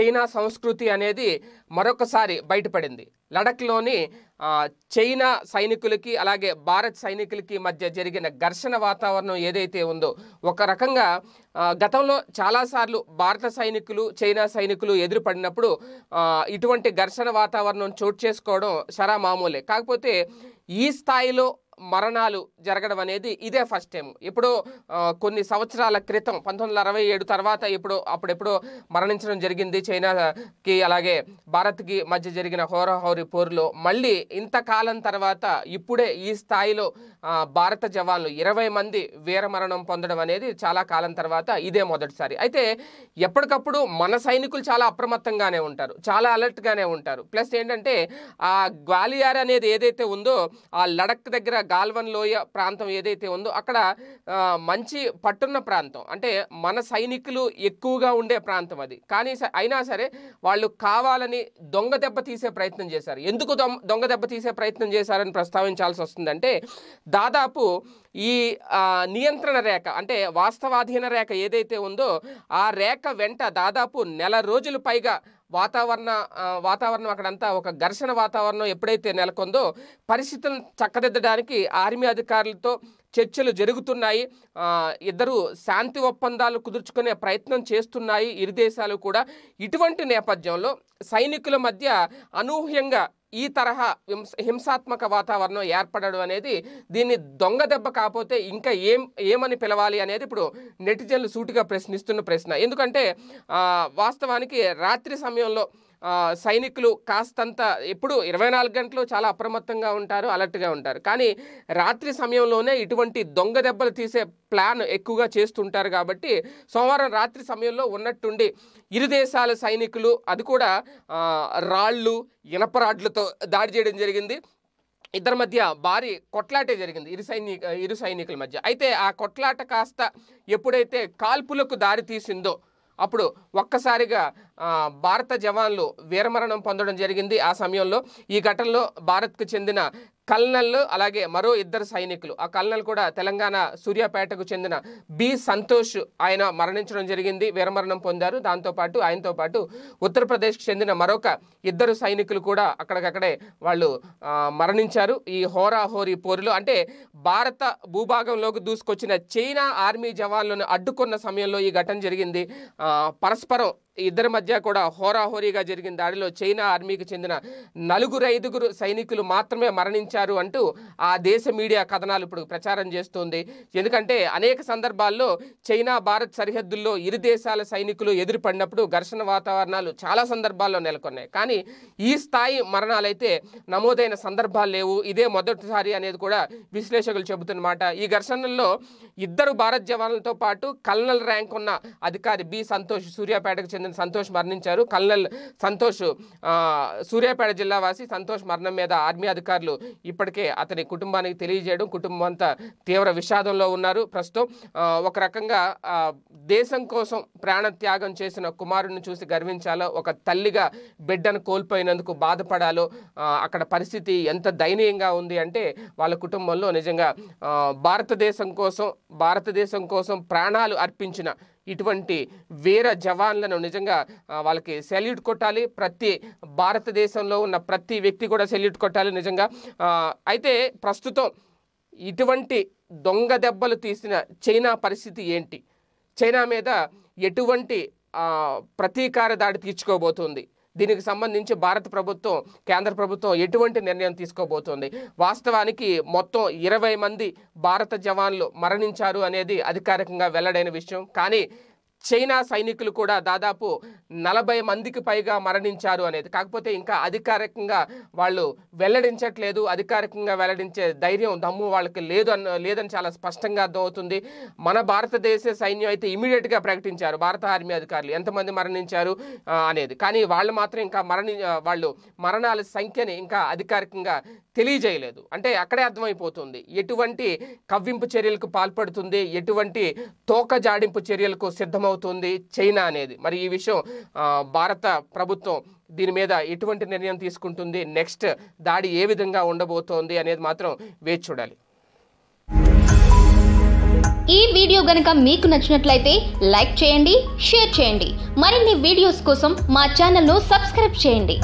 China సంస్కృతి అనేది మరొకసారి బయటపడింది లడఖ్లోని చైనా సైనికులకి అలాగే భారత్ సైనికులకి మధ్య జరిగిన ఘర్షణ వాతావరణం ఏదైతే ఉందో ఒక రకంగా గతంలో చాలాసార్లు భారత సైనికులు చైనా సైనికులు ఎదురుపడినప్పుడు ఇటువంటి ఘర్షణ వాతావరణం చోటు చేసుకోవడం సరా మామూలే కాకపోతే ఈ స్థాయిలో మరణాలు జరగడం అనేది ఇదే ఫస్ట్ టైం ఇప్పుడు కొన్ని సంవత్సరాల క్రితం పంతొమ్మిది అరవై ఏడు తర్వాత ఇప్పుడు అప్పుడెప్పుడు మరణించడం జరిగింది చైనాకి అలాగే భారత్కి మధ్య జరిగిన హోరహోరి పోరులో మళ్ళీ ఇంతకాలం తర్వాత ఇప్పుడే ఈ స్థాయిలో భారత జవాన్లు ఇరవై మంది వీరమరణం పొందడం అనేది చాలా కాలం తర్వాత ఇదే మొదటిసారి అయితే ఎప్పటికప్పుడు మన సైనికులు చాలా అప్రమత్తంగానే ఉంటారు చాలా అలర్ట్గానే ఉంటారు ప్లస్ ఏంటంటే ఆ గ్వాలియార్ అనేది ఏదైతే ఉందో ఆ లడక్ దగ్గర గాల్వన్ లోయ ప్రాంతం ఏదైతే ఉందో అక్కడ మంచి పట్టున్న ప్రాంతం అంటే మన సైనికులు ఎక్కువగా ఉండే ప్రాంతం అది కానీ అయినా సరే వాళ్ళు కావాలని దొంగ దెబ్బ తీసే ప్రయత్నం చేశారు ఎందుకు దొంగ దెబ్బ తీసే ప్రయత్నం చేశారని ప్రస్తావించాల్సి వస్తుందంటే దాదాపు ఈ నియంత్రణ రేఖ అంటే వాస్తవాధీన రేఖ ఏదైతే ఉందో ఆ రేఖ వెంట దాదాపు నెల రోజులు పైగా వాతావరణ వాతావరణం అక్కడంతా ఒక ఘర్షణ వాతావరణం ఎప్పుడైతే నెలకొందో పరిస్థితులను చక్కదిద్దడానికి ఆర్మీ అధికారులతో చర్చలు జరుగుతున్నాయి ఇద్దరు శాంతి ఒప్పందాలు కుదుర్చుకునే ప్రయత్నం చేస్తున్నాయి ఇరు దేశాలు కూడా ఇటువంటి నేపథ్యంలో సైనికుల మధ్య అనూహ్యంగా ఈ తరహా హింసాత్మక వాతావరణం ఏర్పడడం అనేది దీన్ని దొంగ దెబ్బ కాకపోతే ఇంకా ఏం ఏమని పిలవాలి అనేది ఇప్పుడు నెటిజన్లు సూటిగా ప్రశ్నిస్తున్న ప్రశ్న ఎందుకంటే వాస్తవానికి రాత్రి సమయంలో సైనికులు కాస్తంత ఎప్పుడు ఇరవై నాలుగు గంటలు చాలా అప్రమత్తంగా ఉంటారు అలర్ట్గా ఉంటారు కానీ రాత్రి సమయంలోనే ఇటువంటి దొంగ దెబ్బలు తీసే ప్లాన్ ఎక్కువగా చేస్తుంటారు కాబట్టి సోమవారం రాత్రి సమయంలో ఉన్నట్టుండి ఇరు దేశాల సైనికులు అది కూడా రాళ్ళు ఇనపరాడ్లతో దాడి చేయడం జరిగింది ఇద్దరి మధ్య భారీ కొట్లాటే జరిగింది ఇరు సైనిక ఇరు సైనికుల మధ్య అయితే ఆ కొట్లాట కాస్త ఎప్పుడైతే కాల్పులకు దారి తీసిందో అప్పుడు ఒక్కసారిగా భారత జవాన్లు వీరమరణం పొందడం జరిగింది ఆ సమయంలో ఈ ఘటనలో భారత్కు చెందిన కల్నల్ అలాగే మరో ఇద్దరు సైనికులు ఆ కల్నల్ కూడా తెలంగాణ సూర్యాపేటకు చెందిన బి సంతోష్ ఆయన మరణించడం జరిగింది వీరమరణం పొందారు దాంతోపాటు ఆయనతో పాటు ఉత్తరప్రదేశ్కి చెందిన మరొక ఇద్దరు సైనికులు కూడా అక్కడికక్కడే వాళ్ళు మరణించారు ఈ హోరాహోరీ పోరులో అంటే భారత భూభాగంలోకి దూసుకొచ్చిన చైనా ఆర్మీ జవాన్లను అడ్డుకున్న సమయంలో ఈ ఘటన జరిగింది పరస్పరం ఇద్దరి మధ్య కూడా హోరాహోరీగా జరిగిన దాడిలో చైనా ఆర్మీకి చెందిన నలుగురు ఐదుగురు సైనికులు మాత్రమే మరణించారు చేశారు అంటూ ఆ దేశ మీడియా కథనాలు ఇప్పుడు ప్రచారం చేస్తోంది ఎందుకంటే అనేక సందర్భాల్లో చైనా భారత్ సరిహద్దుల్లో ఇరు దేశాల సైనికులు ఎదురుపడినప్పుడు ఘర్షణ వాతావరణాలు చాలా సందర్భాల్లో నెలకొన్నాయి కానీ ఈ స్థాయి మరణాలైతే నమోదైన సందర్భాలు లేవు ఇదే మొదటిసారి అనేది కూడా విశ్లేషకులు చెబుతున్నమాట ఈ ఘర్షణల్లో ఇద్దరు భారత్ జవాన్లతో పాటు కల్నల్ ర్యాంక్ ఉన్న అధికారి బి సంతోష్ సూర్యాపేటకు చెందిన సంతోష్ మరణించారు కల్నల్ సంతోష్ సూర్యాపేట జిల్లా వాసి సంతోష్ మరణం మీద ఆర్మీ అధికారులు ఇప్పటికే అతని కుటుంబానికి తెలియజేయడం కుటుంబం అంతా తీవ్ర విషాదంలో ఉన్నారు ప్రస్తుతం ఒక రకంగా దేశం కోసం ప్రాణత్యాగం చేసిన కుమారుడిని చూసి గర్వించాలో ఒక తల్లిగా బిడ్డను కోల్పోయినందుకు బాధపడాలో అక్కడ పరిస్థితి ఎంత దయనీయంగా ఉంది అంటే వాళ్ళ కుటుంబంలో నిజంగా భారతదేశం కోసం భారతదేశం కోసం ప్రాణాలు అర్పించిన ఇటువంటి వీర జవాన్లను నిజంగా వాళ్ళకి సెల్యూట్ కొట్టాలి ప్రతి భారతదేశంలో ఉన్న ప్రతి వ్యక్తి కూడా సెల్యూట్ కొట్టాలి నిజంగా అయితే ప్రస్తుతం ఇటువంటి దొంగ దెబ్బలు తీసిన చైనా పరిస్థితి ఏంటి చైనా మీద ఎటువంటి ప్రతీకార దాడి తీర్చుకోబోతుంది దీనికి సంబంధించి భారత ప్రభుత్వం కేంద్ర ప్రభుత్వం ఎటువంటి నిర్ణయం తీసుకోబోతోంది వాస్తవానికి మొత్తం ఇరవై మంది భారత జవాన్లు మరణించారు అనేది అధికారికంగా వెల్లడైన విషయం కానీ చైనా సైనికులు కూడా దాదాపు నలభై మందికి పైగా మరణించారు అనేది కాకపోతే ఇంకా అధికారికంగా వాళ్ళు వెల్లడించట్లేదు అధికారికంగా వెల్లడించే ధైర్యం దమ్ము వాళ్ళకి లేదు అన్న లేదని చాలా స్పష్టంగా అర్థమవుతుంది మన భారతదేశ సైన్యం అయితే ఇమీడియట్గా ప్రకటించారు భారత ఆర్మీ అధికారులు ఎంతమంది మరణించారు అనేది కానీ వాళ్ళు మాత్రం ఇంకా మరణి వాళ్ళు మరణాల సంఖ్యని ఇంకా అధికారికంగా తెలియజేయలేదు అంటే అక్కడే అర్థమైపోతుంది ఎటువంటి కవ్వింపు చర్యలకు పాల్పడుతుంది ఎటువంటి తోక జాడింపు చర్యలకు సిద్ధమవుతుంది చైనా అనేది మరి ఈ విషయం భారత ప్రభుత్వం దీని మీద ఎటువంటి నిర్ణయం తీసుకుంటుంది నెక్స్ట్ దాడి ఏ విధంగా ఉండబోతోంది అనేది మాత్రం వేచి చూడాలి ఈ వీడియో గనుక మీకు నచ్చినట్లయితే లైక్ చేయండి షేర్ చేయండి మరిన్ని వీడియోస్ కోసం మా ఛానల్ను సబ్స్క్రైబ్ చేయండి